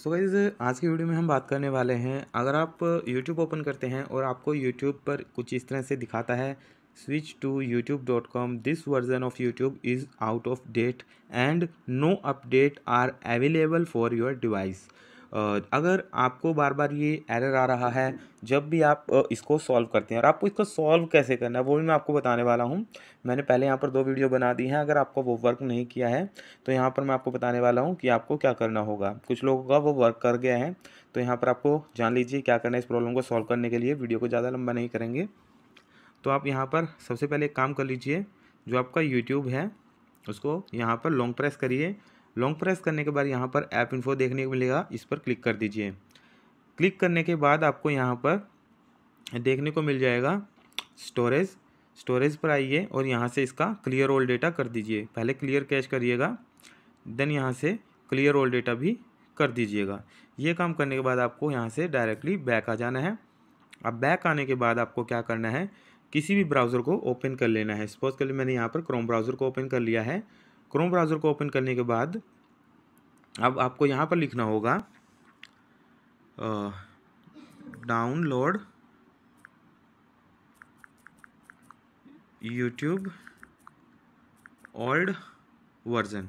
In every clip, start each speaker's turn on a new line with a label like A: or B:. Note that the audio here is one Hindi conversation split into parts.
A: सो so गाइज आज की वीडियो में हम बात करने वाले हैं अगर आप यूट्यूब ओपन करते हैं और आपको यूट्यूब पर कुछ इस तरह से दिखाता है switch to YouTube dot com this version of YouTube is out of date and no update are available for your device अगर आपको बार बार ये एरर आ रहा है जब भी आप इसको सॉल्व करते हैं और आपको इसको सॉल्व कैसे करना है वो भी मैं आपको बताने वाला हूँ मैंने पहले यहाँ पर दो वीडियो बना दी हैं अगर आपको वो वर्क नहीं किया है तो यहाँ पर मैं आपको बताने वाला हूँ कि आपको क्या करना होगा कुछ लोगों का वो वर्क कर गया है तो यहाँ पर आपको जान लीजिए क्या करना है इस प्रॉब्लम को सॉल्व करने के लिए वीडियो को ज़्यादा लंबा नहीं करेंगे तो आप यहाँ पर सबसे पहले एक काम कर लीजिए जो आपका यूट्यूब है उसको यहाँ पर लॉन्ग प्रेस करिए लॉन्ग प्रेस करने के बाद यहाँ पर ऐप इन्फो देखने को मिलेगा इस पर क्लिक कर दीजिए क्लिक करने के बाद आपको यहाँ पर देखने को मिल जाएगा स्टोरेज स्टोरेज पर आइए और यहाँ से इसका क्लियर ऑल डेटा कर दीजिए पहले क्लियर कैश करिएगा देन यहाँ से क्लियर ऑल डेटा भी कर दीजिएगा ये काम करने के बाद आपको यहाँ से डायरेक्टली बैक आ जाना है अब बैक आने के बाद आपको क्या करना है किसी भी ब्राउज़र को ओपन कर लेना है सपोज लिए मैंने यहाँ पर क्रोम ब्राउज़र को ओपन कर लिया है क्रोम ब्राउज़र को ओपन करने के बाद अब आपको यहाँ पर लिखना होगा डाउनलोड यूट्यूब ओल्ड वर्जन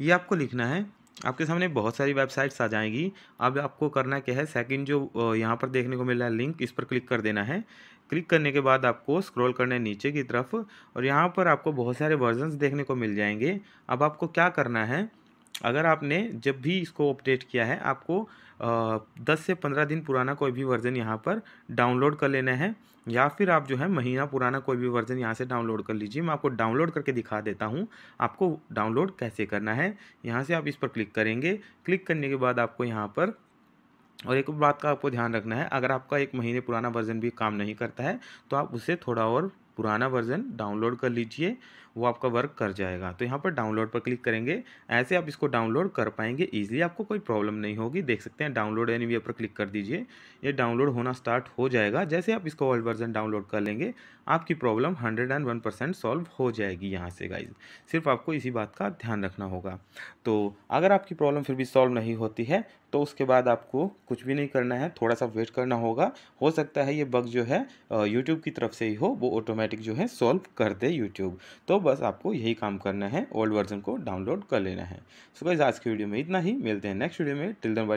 A: ये आपको लिखना है आपके सामने बहुत सारी वेबसाइट्स आ जाएंगी अब आपको करना क्या है सेकंड जो यहाँ पर देखने को मिल रहा है लिंक इस पर क्लिक कर देना है क्लिक करने के बाद आपको स्क्रॉल करना है नीचे की तरफ और यहाँ पर आपको बहुत सारे वर्जन देखने को मिल जाएंगे अब आपको क्या करना है अगर आपने जब भी इसको अपडेट किया है आपको दस से पंद्रह दिन पुराना कोई भी वर्ज़न यहाँ पर डाउनलोड कर लेना है या फिर आप जो है महीना पुराना कोई भी वर्ज़न यहाँ से डाउनलोड कर लीजिए मैं आपको डाउनलोड करके दिखा देता हूँ आपको डाउनलोड कैसे करना है यहाँ से आप इस पर क्लिक करेंगे क्लिक करने के बाद आपको यहाँ पर और एक बात का आपको ध्यान रखना है अगर आपका एक महीने पुराना वर्ज़न भी काम नहीं करता है तो आप उसे थोड़ा और पुराना वर्ज़न डाउनलोड कर लीजिए वो आपका वर्क कर जाएगा तो यहाँ पर डाउनलोड पर क्लिक करेंगे ऐसे आप इसको डाउनलोड कर पाएंगे ईजिली आपको कोई प्रॉब्लम नहीं होगी देख सकते हैं डाउनलोड एनी वे पर क्लिक कर दीजिए ये डाउनलोड होना स्टार्ट हो जाएगा जैसे आप इसको ओल्ड वर्जन डाउनलोड कर लेंगे आपकी problem hundred and one percent solve हो जाएगी यहाँ से गाइज सिर्फ आपको इसी बात का ध्यान रखना होगा तो अगर आपकी प्रॉब्लम फिर भी सॉल्व नहीं होती है तो उसके बाद आपको कुछ भी नहीं करना है थोड़ा सा वेट करना होगा हो सकता है ये बग जो है यूट्यूब की तरफ से ही हो वो ऑटोमेटिक जो है सॉल्व कर दे यूट्यूब तो बस आपको यही काम करना है ओल्ड वर्जन को डाउनलोड कर लेना है सो so गाइज आज की वीडियो में इतना ही मिलते हैं नेक्स्ट वीडियो में टिल दन